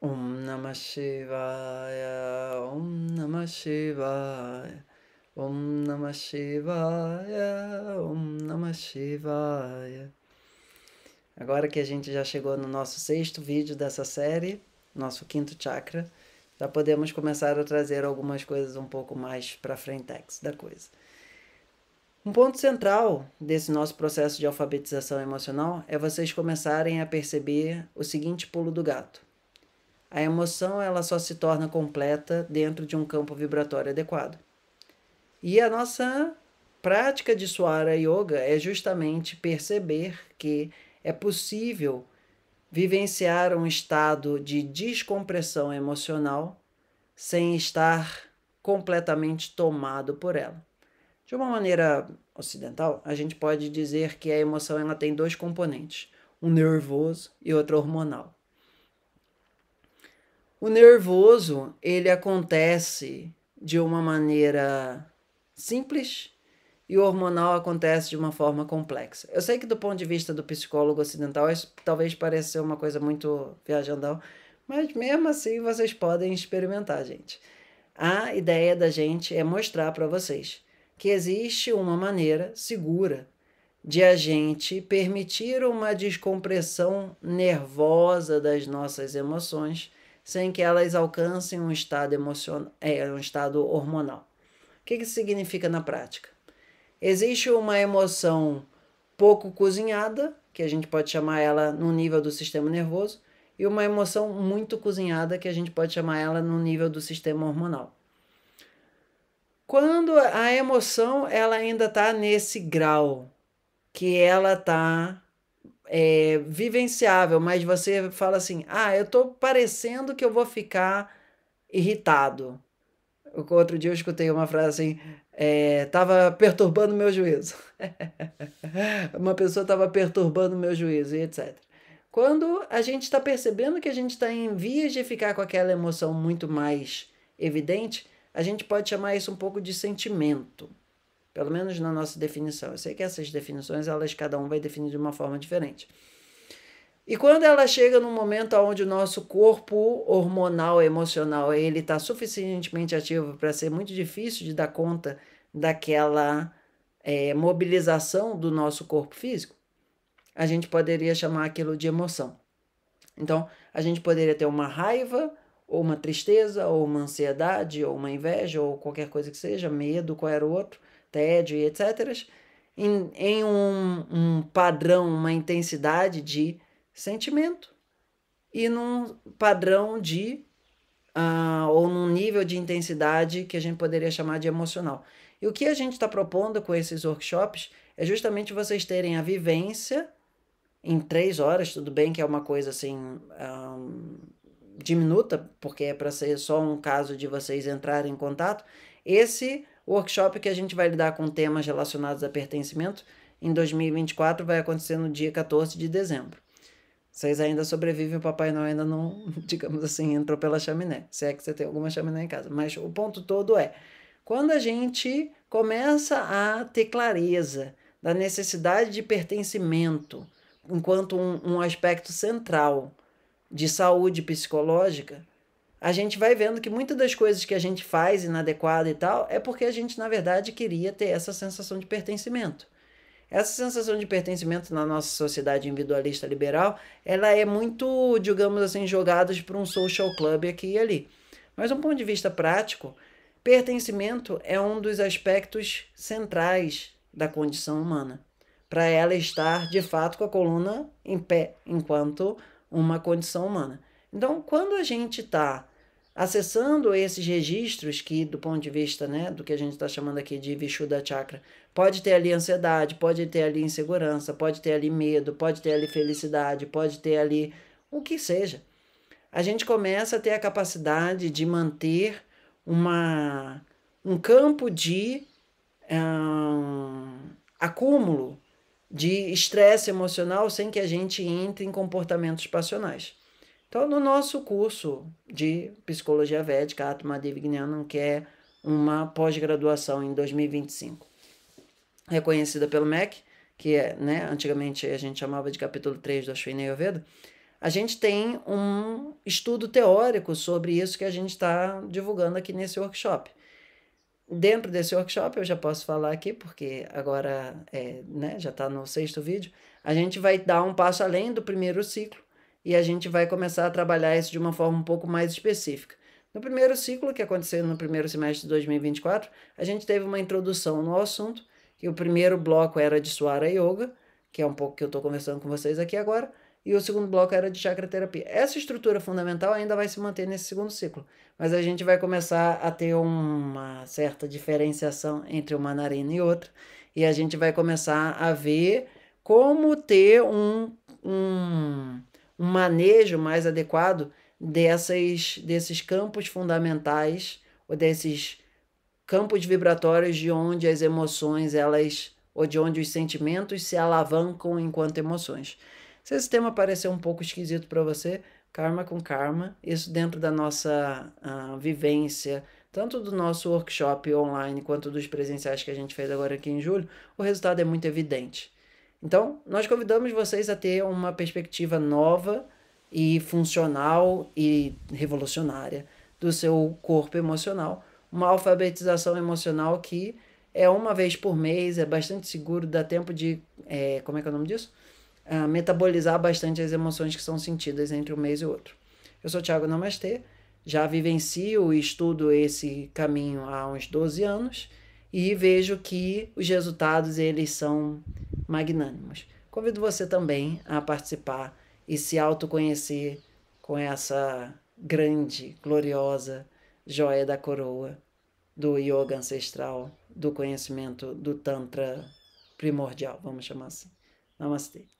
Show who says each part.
Speaker 1: Om Namah Shivaya, Om Namah Shivaya, Om Namah Shivaya, Om Namah Shivaya. Agora que a gente já chegou no nosso sexto vídeo dessa série, nosso quinto chakra, já podemos começar a trazer algumas coisas um pouco mais para frente da coisa. Um ponto central desse nosso processo de alfabetização emocional é vocês começarem a perceber o seguinte pulo do gato a emoção ela só se torna completa dentro de um campo vibratório adequado. E a nossa prática de Suara Yoga é justamente perceber que é possível vivenciar um estado de descompressão emocional sem estar completamente tomado por ela. De uma maneira ocidental, a gente pode dizer que a emoção ela tem dois componentes, um nervoso e outro hormonal. O nervoso, ele acontece de uma maneira simples e o hormonal acontece de uma forma complexa. Eu sei que do ponto de vista do psicólogo ocidental, isso talvez pareça ser uma coisa muito viajandão, mas mesmo assim vocês podem experimentar, gente. A ideia da gente é mostrar para vocês que existe uma maneira segura de a gente permitir uma descompressão nervosa das nossas emoções sem que elas alcancem um estado emocional, é, um estado hormonal. O que, que isso significa na prática? Existe uma emoção pouco cozinhada, que a gente pode chamar ela no nível do sistema nervoso, e uma emoção muito cozinhada, que a gente pode chamar ela no nível do sistema hormonal. Quando a emoção ela ainda está nesse grau que ela está é, vivenciável, mas você fala assim: ah, eu tô parecendo que eu vou ficar irritado. Outro dia eu escutei uma frase assim: é, tava perturbando meu juízo. uma pessoa estava perturbando meu juízo e etc. Quando a gente está percebendo que a gente está em vias de ficar com aquela emoção muito mais evidente, a gente pode chamar isso um pouco de sentimento. Pelo menos na nossa definição. Eu sei que essas definições, elas cada um vai definir de uma forma diferente. E quando ela chega num momento onde o nosso corpo hormonal, emocional, ele está suficientemente ativo para ser muito difícil de dar conta daquela é, mobilização do nosso corpo físico, a gente poderia chamar aquilo de emoção. Então, a gente poderia ter uma raiva, ou uma tristeza, ou uma ansiedade, ou uma inveja, ou qualquer coisa que seja, medo, qual era o outro, tédio e etc., em, em um, um padrão, uma intensidade de sentimento e num padrão de uh, ou num nível de intensidade que a gente poderia chamar de emocional. E o que a gente está propondo com esses workshops é justamente vocês terem a vivência em três horas, tudo bem que é uma coisa assim um, diminuta, porque é para ser só um caso de vocês entrarem em contato. Esse workshop que a gente vai lidar com temas relacionados a pertencimento em 2024 vai acontecer no dia 14 de dezembro. Vocês ainda sobrevivem, o Papai Noel ainda não, digamos assim, entrou pela chaminé, se é que você tem alguma chaminé em casa. Mas o ponto todo é, quando a gente começa a ter clareza da necessidade de pertencimento enquanto um, um aspecto central de saúde psicológica, a gente vai vendo que muitas das coisas que a gente faz inadequada e tal é porque a gente, na verdade, queria ter essa sensação de pertencimento. Essa sensação de pertencimento na nossa sociedade individualista liberal, ela é muito, digamos assim, jogada para um social club aqui e ali. Mas, um ponto de vista prático, pertencimento é um dos aspectos centrais da condição humana, para ela estar, de fato, com a coluna em pé, enquanto uma condição humana. Então, quando a gente está acessando esses registros que, do ponto de vista né, do que a gente está chamando aqui de Vishuddha Chakra, pode ter ali ansiedade, pode ter ali insegurança, pode ter ali medo, pode ter ali felicidade, pode ter ali o que seja. A gente começa a ter a capacidade de manter uma, um campo de ah, acúmulo de estresse emocional sem que a gente entre em comportamentos passionais. Então, no nosso curso de Psicologia Védica, Atma Devignanam, que é uma pós-graduação em 2025, reconhecida pelo MEC, que é, né, antigamente a gente chamava de capítulo 3 do Ashwini Ayurveda, a gente tem um estudo teórico sobre isso que a gente está divulgando aqui nesse workshop. Dentro desse workshop, eu já posso falar aqui, porque agora é, né, já está no sexto vídeo, a gente vai dar um passo além do primeiro ciclo, e a gente vai começar a trabalhar isso de uma forma um pouco mais específica. No primeiro ciclo, que aconteceu no primeiro semestre de 2024, a gente teve uma introdução no assunto, e o primeiro bloco era de suara Yoga, que é um pouco que eu estou conversando com vocês aqui agora, e o segundo bloco era de chakra terapia. Essa estrutura fundamental ainda vai se manter nesse segundo ciclo, mas a gente vai começar a ter uma certa diferenciação entre uma narina e outra, e a gente vai começar a ver como ter um, um um manejo mais adequado dessas, desses campos fundamentais ou desses campos vibratórios de onde as emoções elas ou de onde os sentimentos se alavancam enquanto emoções. Se esse tema parecer um pouco esquisito para você, karma com karma, isso dentro da nossa uh, vivência, tanto do nosso workshop online quanto dos presenciais que a gente fez agora aqui em julho, o resultado é muito evidente. Então, nós convidamos vocês a ter uma perspectiva nova e funcional e revolucionária do seu corpo emocional, uma alfabetização emocional que é uma vez por mês, é bastante seguro, dá tempo de. É, como é que é o nome disso? Uh, metabolizar bastante as emoções que são sentidas entre um mês e outro. Eu sou Thiago Namastê, já vivencio e estudo esse caminho há uns 12 anos e vejo que os resultados eles são magnânimos. Convido você também a participar e se autoconhecer com essa grande, gloriosa joia da coroa do yoga ancestral, do conhecimento do Tantra primordial, vamos chamar assim. Namastê.